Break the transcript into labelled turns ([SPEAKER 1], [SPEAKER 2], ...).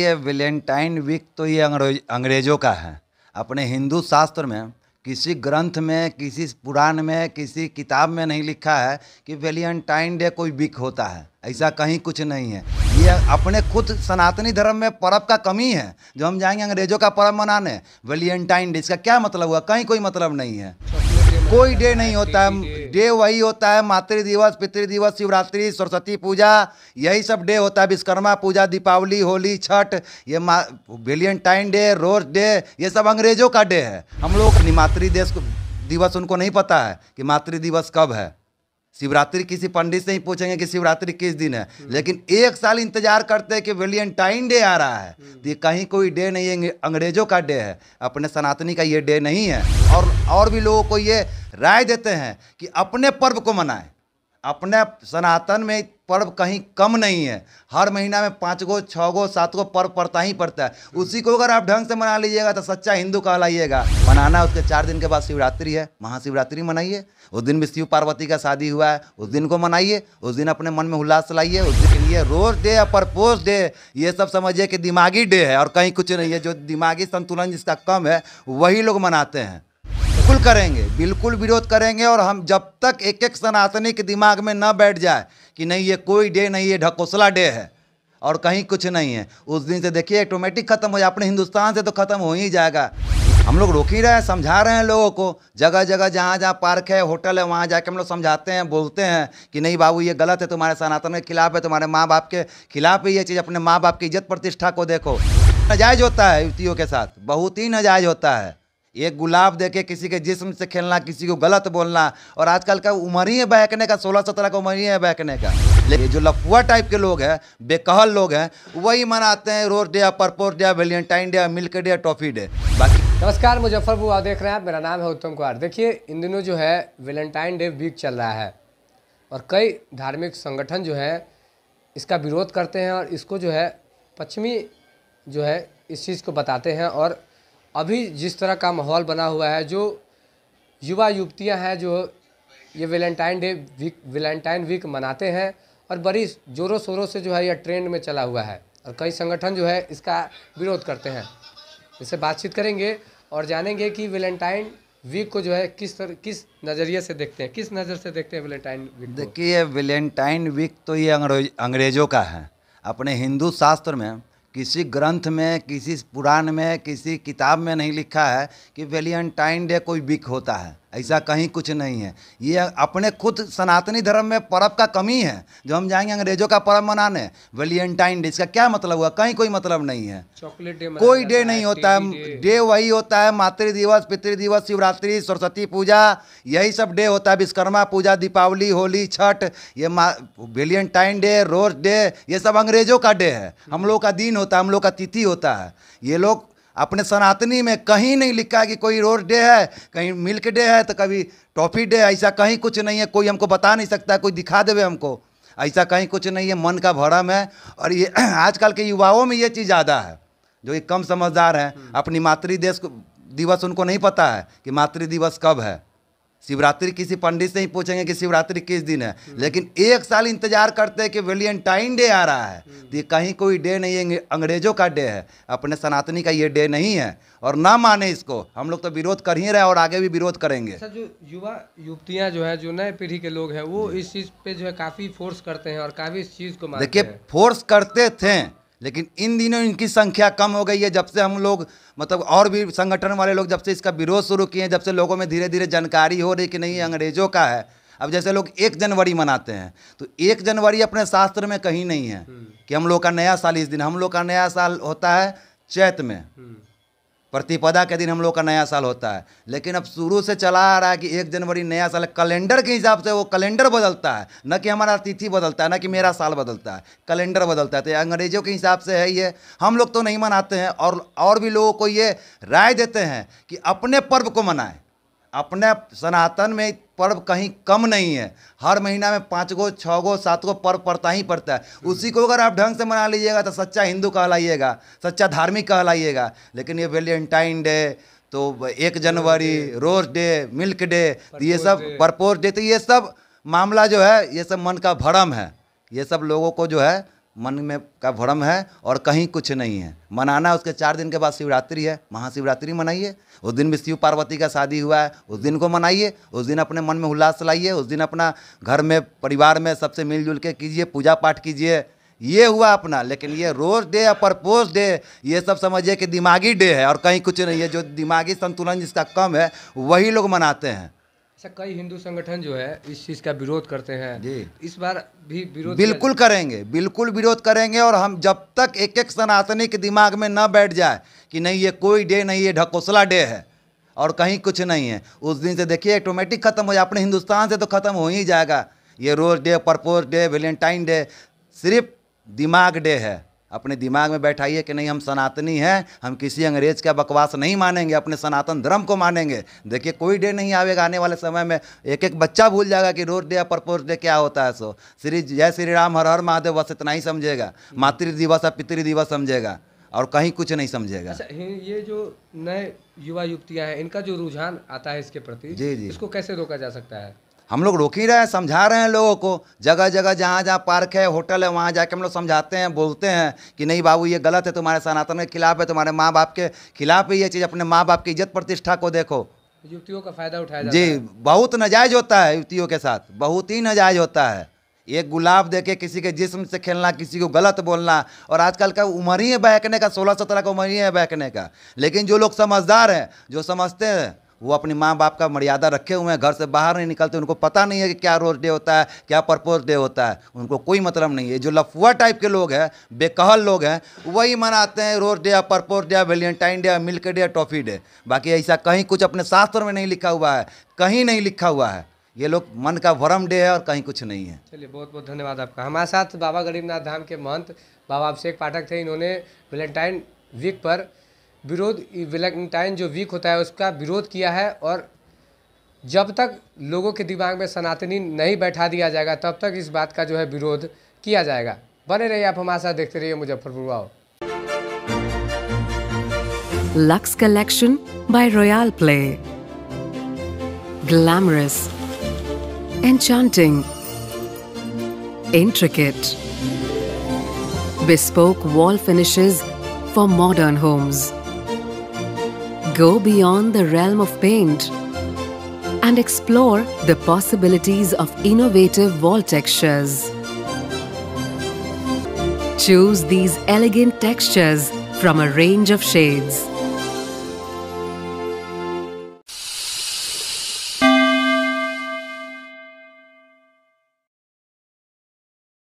[SPEAKER 1] ये Valentine week तो ये अंग्रेजों का है अपने हिंदू शास्त्र में किसी ग्रंथ में किसी पुराण में किसी किताब में नहीं लिखा है कि वेलेंटाइन डे कोई वीक होता है ऐसा कहीं कुछ नहीं है ये अपने खुद सनातनी धर्म में पर्व का कमी है जो हम जाएंगे अंग्रेजों का पर्व मनाने वेलेंटाइन डे इसका क्या मतलब हुआ कहीं कोई मतलब नहीं है कोई डे नहीं होता है डे वही होता है मातृ दिवस पितृ दिवस शिवरात्रि सरस्वती पूजा यही सब डे होता है विश्वकर्मा पूजा दीपावली होली छठ ये वेलियंटाइन डे रोज डे ये सब अंग्रेजों का डे है हम लोग मातृ देश दिवस उनको नहीं पता है कि मातृ दिवस कब है शिवरात्रि किसी पंडित से ही पूछेंगे कि शिवरात्रि किस दिन है लेकिन एक साल इंतजार करते हैं कि वेलियंटाइन डे आ रहा है तो ये कहीं कोई डे नहीं है अंग्रेजों का डे है अपने सनातनी का ये डे नहीं है और और भी लोगों को ये राय देते हैं कि अपने पर्व को मनाएं अपने सनातन में पर्व कहीं कम नहीं है हर महीना में पाँच गो छः गो सात गो पर्व पड़ता ही पड़ता है हम्म। उसी को अगर आप ढंग से मना लीजिएगा तो सच्चा हिंदू कहलाइएगा मनाना उसके चार दिन के बाद शिवरात्रि है महाशिवरात्रि मनाइए उस दिन भी शिव पार्वती का शादी हुआ है उस दिन को मनाइए उस दिन अपने मन में उल्लास लाइए उस दिन के लिए रोज डे या परपोज डे ये सब समझिए कि दिमागी डे है और कहीं कुछ नहीं है जो दिमागी संतुलन जिसका कम है वही लोग मनाते हैं बिल्कुल करेंगे बिल्कुल विरोध करेंगे और हम जब तक एक एक सनातनी के दिमाग में न बैठ जाए कि नहीं ये कोई डे नहीं ये ढकोसला डे है और कहीं कुछ नहीं है उस दिन से देखिए ऑटोमेटिक खत्म हो जाए अपने हिंदुस्तान से तो खत्म हो ही जाएगा हम लोग रोक ही रहे हैं समझा रहे हैं लोगों को जगह जगह जहाँ जहाँ पार्क है होटल है वहाँ जाके हम लोग समझाते हैं बोलते हैं कि नहीं बाबू ये गलत है तुम्हारे सनातन के खिलाफ है तुम्हारे माँ बाप के खिलाफ ही ये चीज़ अपने माँ बाप की इज्जत प्रतिष्ठा को देखो नजायज़ होता है युवतियों के साथ बहुत ही नजायज़ होता है एक गुलाब देके किसी के जिस्म से खेलना किसी को गलत बोलना और आजकल का उम्र ही है बहकने का सोलह सत्रह का उम्र ही है बहकने का लेकिन जो लफुआ टाइप के लोग हैं बेकहल लोग हैं वही मनाते हैं rose day propose day Valentine day milk day toffee day बाकी
[SPEAKER 2] नमस्कार मुजफ्फरपुर आप देख रहे हैं आप मेरा नाम है उत्तम कुमार देखिए इन दिनों जो है वेलेंटाइन डे वीक चल रहा है और कई धार्मिक संगठन जो है इसका विरोध करते हैं और इसको जो है पश्चिमी जो है इस चीज़ को बताते हैं और अभी जिस तरह का माहौल बना हुआ है जो युवा युवतियां हैं जो ये Valentine day week Valentine week मनाते हैं और बड़ी ज़ोरों शोरों से जो है यह ट्रेंड में चला हुआ है और कई संगठन जो है इसका विरोध करते हैं इससे बातचीत करेंगे और जानेंगे कि वेलेंटाइन वीक को जो है किस तर, किस नज़रिए से देखते हैं किस नज़र से देखते हैं वेलेंटाइन वीक
[SPEAKER 1] देखिए वेलेंटाइन वीक तो ये अंग्रेजों का है अपने हिंदू शास्त्र में किसी ग्रंथ में किसी पुराण में किसी किताब में नहीं लिखा है कि वेलियंटाइन डे कोई वीक होता है ऐसा कहीं कुछ नहीं है ये अपने खुद सनातनी धर्म में पर्व का कमी है जो हम जाएंगे अंग्रेजों का पर्व मनाने वेलियंटाइन डे इसका क्या मतलब हुआ कहीं कोई मतलब नहीं है
[SPEAKER 2] चॉकलेट डे कोई डे नहीं होता है डे
[SPEAKER 1] वही होता है मातृदिवस पितृदिवस शिवरात्रि सरस्वती पूजा यही सब डे होता है विश्वकर्मा पूजा दीपावली होली छठ ये वेलियंटाइन डे रोज डे ये सब अंग्रेजों का डे है हम लोग का दिन होता है हम लोग का तिथि होता है ये लोग अपने सनातनी में कहीं नहीं लिखा है कि कोई रोज डे है कहीं मिल्क डे है तो कभी टॉफ़ी डे है ऐसा कहीं कुछ नहीं है कोई हमको बता नहीं सकता कोई दिखा देवे हमको ऐसा कहीं कुछ नहीं है मन का भरम है और ये आजकल के युवाओं में ये चीज़ ज़्यादा है जो ये कम समझदार हैं हम्म। अपनी मातृ देश दिवस उनको नहीं पता है कि मातृ दिवस कब है शिवरात्रि किसी पंडित से ही पूछेंगे कि शिवरात्रि किस दिन है लेकिन एक साल इंतजार करते हैं कि वेलियंटाइन डे आ रहा है तो ये कहीं कोई डे नहीं है अंग्रेजों का डे है अपने सनातनी का ये डे नहीं है और ना माने इसको हम लोग तो विरोध कर ही रहे और आगे भी विरोध करेंगे सर
[SPEAKER 2] अच्छा, जो युवा युवतियाँ जो है जो नए पीढ़ी के लोग हैं वो इस चीज़ पे जो है काफ़ी फोर्स करते हैं और काफ़ी इस चीज़ को देखिए
[SPEAKER 1] फोर्स करते थे लेकिन इन दिनों इनकी संख्या कम हो गई है जब से हम लोग मतलब और भी संगठन वाले लोग जब से इसका विरोध शुरू किए हैं जब से लोगों में धीरे धीरे जानकारी हो रही कि नहीं अंग्रेज़ों का है अब जैसे लोग एक जनवरी मनाते हैं तो एक जनवरी अपने शास्त्र में कहीं नहीं है हम्म। कि हम लोग का नया साल इस दिन हम लोग का नया साल होता है चैत में हम्म। प्रतिपदा के दिन हम लोग का नया साल होता है लेकिन अब शुरू से चला आ रहा है कि एक जनवरी नया साल कैलेंडर के हिसाब से वो कैलेंडर बदलता है न कि हमारा तिथि बदलता है न कि मेरा साल बदलता है कैलेंडर बदलता है तो अंग्रेजों के हिसाब से है ये हम लोग तो नहीं मनाते हैं और और भी लोगों को ये राय देते हैं कि अपने पर्व को मनाएं अपने सनातन में पर्व कहीं कम नहीं है हर महीना में पाँच गो छः गो सात गो पर्व पड़ता ही पड़ता है हम्म। उसी को अगर आप ढंग से मना लीजिएगा तो सच्चा हिंदू कहलाइएगा सच्चा धार्मिक कहलाइएगा लेकिन ये वैलेंटाइन डे तो एक जनवरी रोज डे मिल्क डे तो ये सब परपोज डे तो ये सब मामला जो है ये सब मन का भरम है ये सब लोगों को जो है मन में का भ्रम है और कहीं कुछ नहीं है मनाना उसके चार दिन के बाद शिवरात्रि है महाशिवरात्रि मनाइए उस दिन भी शिव पार्वती का शादी हुआ है उस दिन को मनाइए उस दिन अपने मन में उल्लास लाइए उस दिन अपना घर में परिवार में सबसे मिलजुल के कीजिए पूजा पाठ कीजिए ये हुआ अपना लेकिन ये रोज डे या परपोज डे ये सब समझिए कि दिमागी डे है और कहीं कुछ नहीं है जो दिमागी संतुलन जिसका कम है वही लोग मनाते हैं
[SPEAKER 2] अच्छा कई हिंदू संगठन जो है इस चीज़ का विरोध करते हैं जी इस बार भी विरोध बिल्कुल
[SPEAKER 1] करेंगे बिल्कुल विरोध करेंगे और हम जब तक एक एक सनातनी के दिमाग में न बैठ जाए कि नहीं ये कोई डे नहीं ये ढकोसला डे है और कहीं कुछ नहीं है उस दिन से देखिए ऑटोमेटिक खत्म हो जाए अपने हिंदुस्तान से तो खत्म हो ही जाएगा ये rose day propose day Valentine day सिर्फ दिमाग डे है अपने दिमाग में बैठाइए कि नहीं हम सनातनी हैं हम किसी अंग्रेज का बकवास नहीं मानेंगे अपने सनातन धर्म को मानेंगे देखिए कोई डे नहीं आवेगा आने वाले समय में एक एक बच्चा भूल जाएगा कि रोज डे या प्रपोज डे क्या होता है सो श्री जय श्री राम हर हर महादेव बस इतना ही समझेगा मातृदिवस या पितृदिवस समझेगा और कहीं कुछ नहीं समझेगा अच्छा,
[SPEAKER 2] ये जो नए युवा युवतियाँ हैं इनका जो रुझान आता है इसके प्रति जी जी इसको कैसे रोका जा सकता है
[SPEAKER 1] हम लोग रोक ही रहे हैं समझा रहे हैं लोगों को जगह जगह जहाँ जहाँ पार्क है होटल है वहाँ जाके हम लोग समझाते हैं बोलते हैं कि नहीं बाबू ये गलत है तुम्हारे सनातन के खिलाफ है तुम्हारे माँ बाप के खिलाफ ही ये चीज़ अपने माँ बाप की इज्जत प्रतिष्ठा को देखो
[SPEAKER 2] युवतियों का फायदा उठाया जी
[SPEAKER 1] बहुत नजायज होता है युवतियों के साथ बहुत ही नजायज होता है एक गुलाब देके किसी के जिस्म से खेलना किसी को गलत बोलना और आजकल का उम्र ही है बहकने का सोलह सत्रह का उम्र ही है बहकने का लेकिन जो लोग समझदार हैं जो समझते हैं वो अपने माँ बाप का मर्यादा रखे हुए हैं घर से बाहर नहीं निकलते उनको पता नहीं है कि क्या रोज डे होता है क्या परपोज डे होता है उनको कोई मतलब नहीं है जो लफुआ टाइप के लोग हैं बेकहल लोग हैं वही मनाते हैं rose day propose day Valentine day milk day toffee day बाकी ऐसा कहीं कुछ अपने शास्त्र में नहीं लिखा हुआ है कहीं नहीं लिखा हुआ है ये लोग मन का भरम डे है और कहीं कुछ नहीं है
[SPEAKER 2] चलिए बहुत बहुत धन्यवाद आपका हमारे साथ बाबा गरीबनाथ धाम के महंत बाबा अभिषेक पाठक थे इन्होंने वेलेंटाइन वीक पर विरोध वेलेंटाइन जो वीक होता है उसका विरोध किया है और जब तक लोगों के दिमाग में सनातनी नहीं बैठा दिया जाएगा तब तक इस बात का जो है विरोध किया जाएगा बने रहिए आप हमारे साथ देखते रहिए Muzaffarpur wow Lux collection by Royale Play glamorous enchanting, intricate bespoke wall finishes for modern homes Go beyond the realm of paint and explore the possibilities of innovative wall textures. Choose these elegant textures from a range of shades.